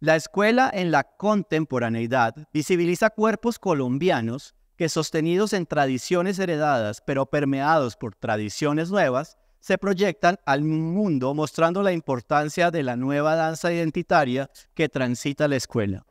La escuela en la contemporaneidad visibiliza cuerpos colombianos que sostenidos en tradiciones heredadas pero permeados por tradiciones nuevas, se proyectan al mundo mostrando la importancia de la nueva danza identitaria que transita la escuela.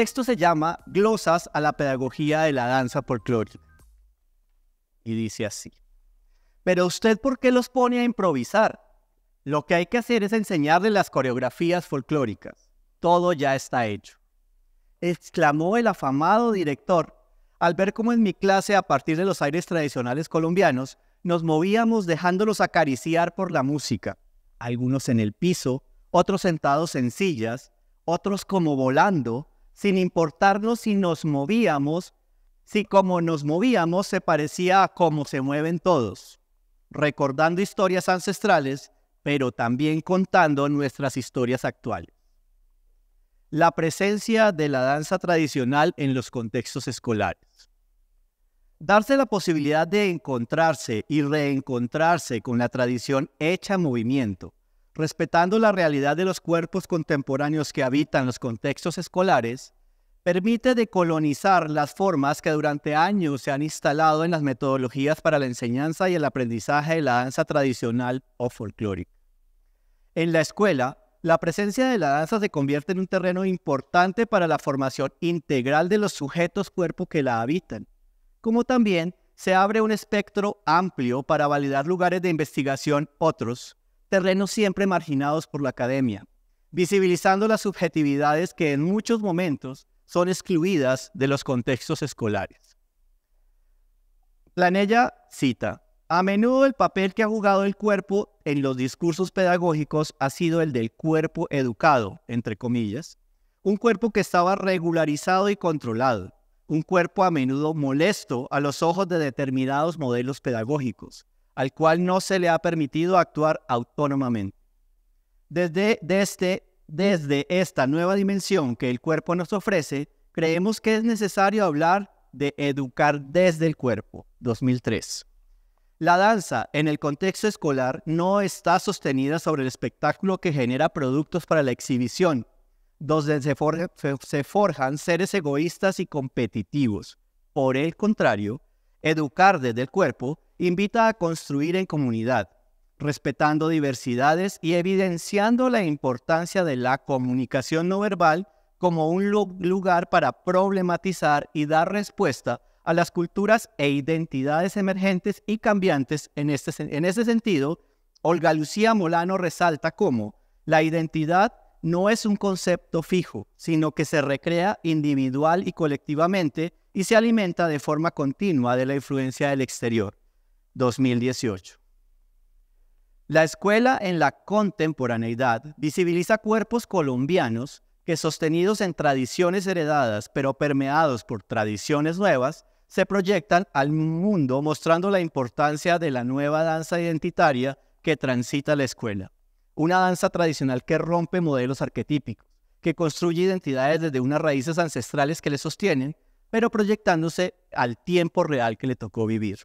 texto se llama Glosas a la Pedagogía de la Danza Folclórica. Y dice así. Pero usted, ¿por qué los pone a improvisar? Lo que hay que hacer es enseñarle las coreografías folclóricas. Todo ya está hecho. Exclamó el afamado director al ver cómo en mi clase, a partir de los aires tradicionales colombianos, nos movíamos dejándolos acariciar por la música. Algunos en el piso, otros sentados en sillas, otros como volando, sin importarnos si nos movíamos, si como nos movíamos se parecía a cómo se mueven todos, recordando historias ancestrales, pero también contando nuestras historias actuales. La presencia de la danza tradicional en los contextos escolares. Darse la posibilidad de encontrarse y reencontrarse con la tradición hecha movimiento respetando la realidad de los cuerpos contemporáneos que habitan los contextos escolares, permite decolonizar las formas que durante años se han instalado en las metodologías para la enseñanza y el aprendizaje de la danza tradicional o folclórica. En la escuela, la presencia de la danza se convierte en un terreno importante para la formación integral de los sujetos cuerpo que la habitan, como también se abre un espectro amplio para validar lugares de investigación otros terrenos siempre marginados por la academia, visibilizando las subjetividades que en muchos momentos son excluidas de los contextos escolares. Planella cita, a menudo el papel que ha jugado el cuerpo en los discursos pedagógicos ha sido el del cuerpo educado, entre comillas, un cuerpo que estaba regularizado y controlado, un cuerpo a menudo molesto a los ojos de determinados modelos pedagógicos, al cual no se le ha permitido actuar autónomamente. Desde, desde, desde esta nueva dimensión que el cuerpo nos ofrece, creemos que es necesario hablar de educar desde el cuerpo, 2003. La danza en el contexto escolar no está sostenida sobre el espectáculo que genera productos para la exhibición, donde se, forjan seres egoístas y competitivos. Por el contrario, educar desde el cuerpo invita a construir en comunidad, respetando diversidades y evidenciando la importancia de la comunicación no verbal como un lugar para problematizar y dar respuesta a las culturas e identidades emergentes y cambiantes. Este en, ese sentido, Olga Lucía Molano resalta cómo la identidad no es un concepto fijo, sino que se recrea individual y colectivamente y se alimenta de forma continua de la influencia del exterior. 2018. La Escuela en la Contemporaneidad visibiliza cuerpos colombianos que sostenidos en tradiciones heredadas pero permeados por tradiciones nuevas, se proyectan al mundo mostrando la importancia de la nueva danza identitaria que transita la escuela. Una danza tradicional que rompe modelos arquetípicos, que construye identidades desde unas raíces ancestrales que le sostienen, pero proyectándose al tiempo real que le tocó vivir.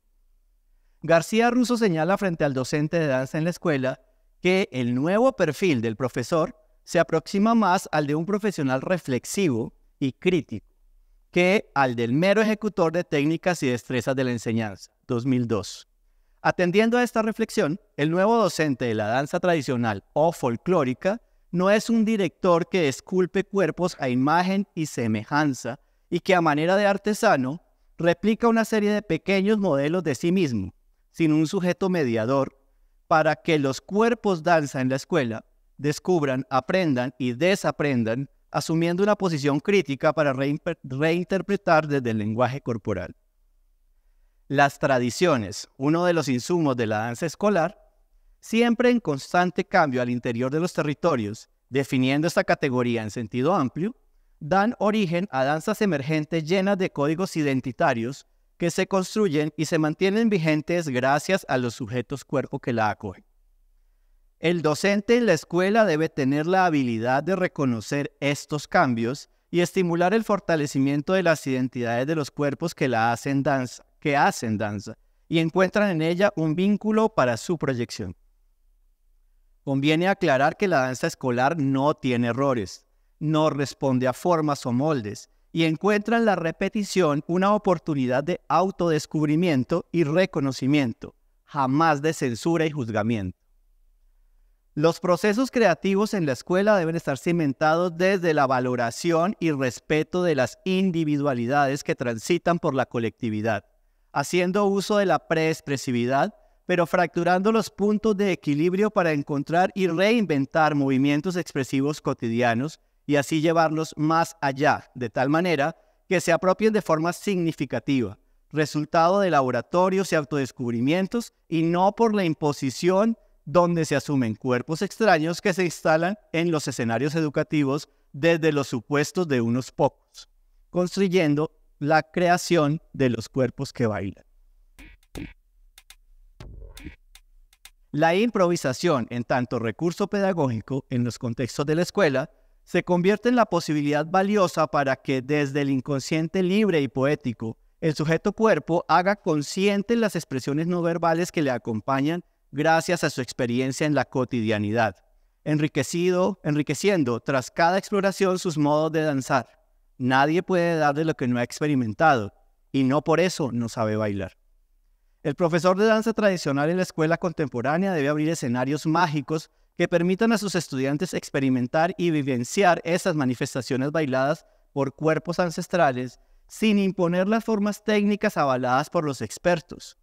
García Russo señala frente al docente de danza en la escuela que el nuevo perfil del profesor se aproxima más al de un profesional reflexivo y crítico que al del mero ejecutor de técnicas y destrezas de la enseñanza, 2002. Atendiendo a esta reflexión, el nuevo docente de la danza tradicional o folclórica no es un director que esculpe cuerpos a imagen y semejanza y que a manera de artesano replica una serie de pequeños modelos de sí mismo, sin un sujeto mediador para que los cuerpos danza en la escuela descubran, aprendan y desaprendan, asumiendo una posición crítica para reinterpretar desde el lenguaje corporal. Las tradiciones, uno de los insumos de la danza escolar, siempre en constante cambio al interior de los territorios, definiendo esta categoría en sentido amplio, dan origen a danzas emergentes llenas de códigos identitarios que se construyen y se mantienen vigentes gracias a los sujetos cuerpo que la acogen. El docente en la escuela debe tener la habilidad de reconocer estos cambios y estimular el fortalecimiento de las identidades de los cuerpos que la hacen danza, que hacen danza y encuentran en ella un vínculo para su proyección. Conviene aclarar que la danza escolar no tiene errores, no responde a formas o moldes, y encuentran la repetición una oportunidad de autodescubrimiento y reconocimiento, jamás de censura y juzgamiento. Los procesos creativos en la escuela deben estar cimentados desde la valoración y respeto de las individualidades que transitan por la colectividad, haciendo uso de la preexpresividad, pero fracturando los puntos de equilibrio para encontrar y reinventar movimientos expresivos cotidianos y así llevarlos más allá, de tal manera que se apropien de forma significativa, resultado de laboratorios y autodescubrimientos y no por la imposición donde se asumen cuerpos extraños que se instalan en los escenarios educativos desde los supuestos de unos pocos, construyendo la creación de los cuerpos que bailan. La improvisación en tanto recurso pedagógico en los contextos de la escuela se convierte en la posibilidad valiosa para que desde el inconsciente libre y poético, el sujeto cuerpo haga consciente las expresiones no verbales que le acompañan gracias a su experiencia en la cotidianidad, enriquecido, enriqueciendo tras cada exploración sus modos de danzar. Nadie puede darle lo que no ha experimentado y no por eso no sabe bailar. El profesor de danza tradicional en la escuela contemporánea debe abrir escenarios mágicos que permitan a sus estudiantes experimentar y vivenciar esas manifestaciones bailadas por cuerpos ancestrales sin imponer las formas técnicas avaladas por los expertos.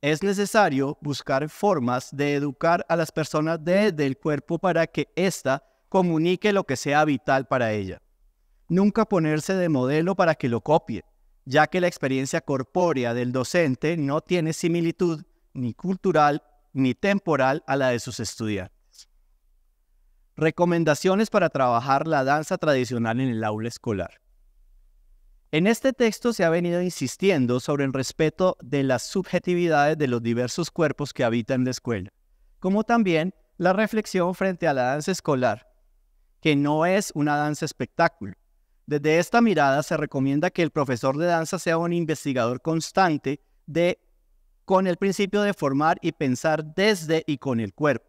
Es necesario buscar formas de educar a las personas desde el cuerpo para que ésta comunique lo que sea vital para ella. Nunca ponerse de modelo para que lo copie, ya que la experiencia corpórea del docente no tiene similitud ni cultural ni temporal a la de sus estudiantes. Recomendaciones para trabajar la danza tradicional en el aula escolar. En este texto se ha venido insistiendo sobre el respeto de las subjetividades de los diversos cuerpos que habitan la escuela, como también la reflexión frente a la danza escolar, que no es una danza espectáculo. Desde esta mirada se recomienda que el profesor de danza sea un investigador constante de con el principio de formar y pensar desde y con el cuerpo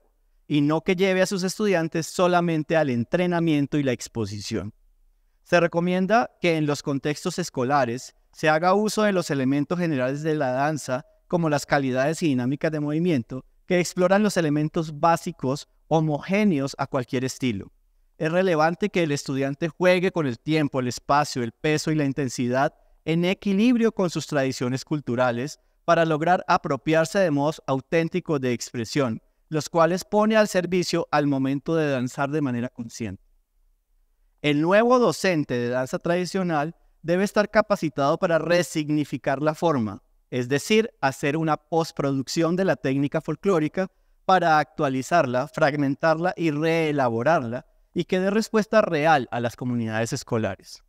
y no que lleve a sus estudiantes solamente al entrenamiento y la exposición. Se recomienda que en los contextos escolares se haga uso de los elementos generales de la danza, como las calidades y dinámicas de movimiento, que exploran los elementos básicos homogéneos a cualquier estilo. Es relevante que el estudiante juegue con el tiempo, el espacio, el peso y la intensidad en equilibrio con sus tradiciones culturales para lograr apropiarse de modos auténticos de expresión, los cuales pone al servicio al momento de danzar de manera consciente. El nuevo docente de danza tradicional debe estar capacitado para resignificar la forma, es decir, hacer una postproducción de la técnica folclórica para actualizarla, fragmentarla y reelaborarla y que dé respuesta real a las comunidades escolares.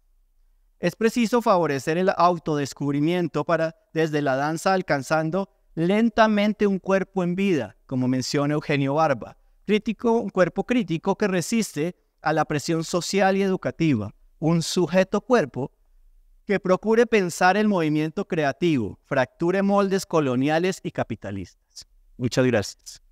Es preciso favorecer el autodescubrimiento para desde la danza alcanzando lentamente un cuerpo en vida, como menciona Eugenio Barba. Crítico, un cuerpo crítico que resiste a la presión social y educativa. Un sujeto cuerpo que procure pensar el movimiento creativo, fracture moldes coloniales y capitalistas. Muchas gracias.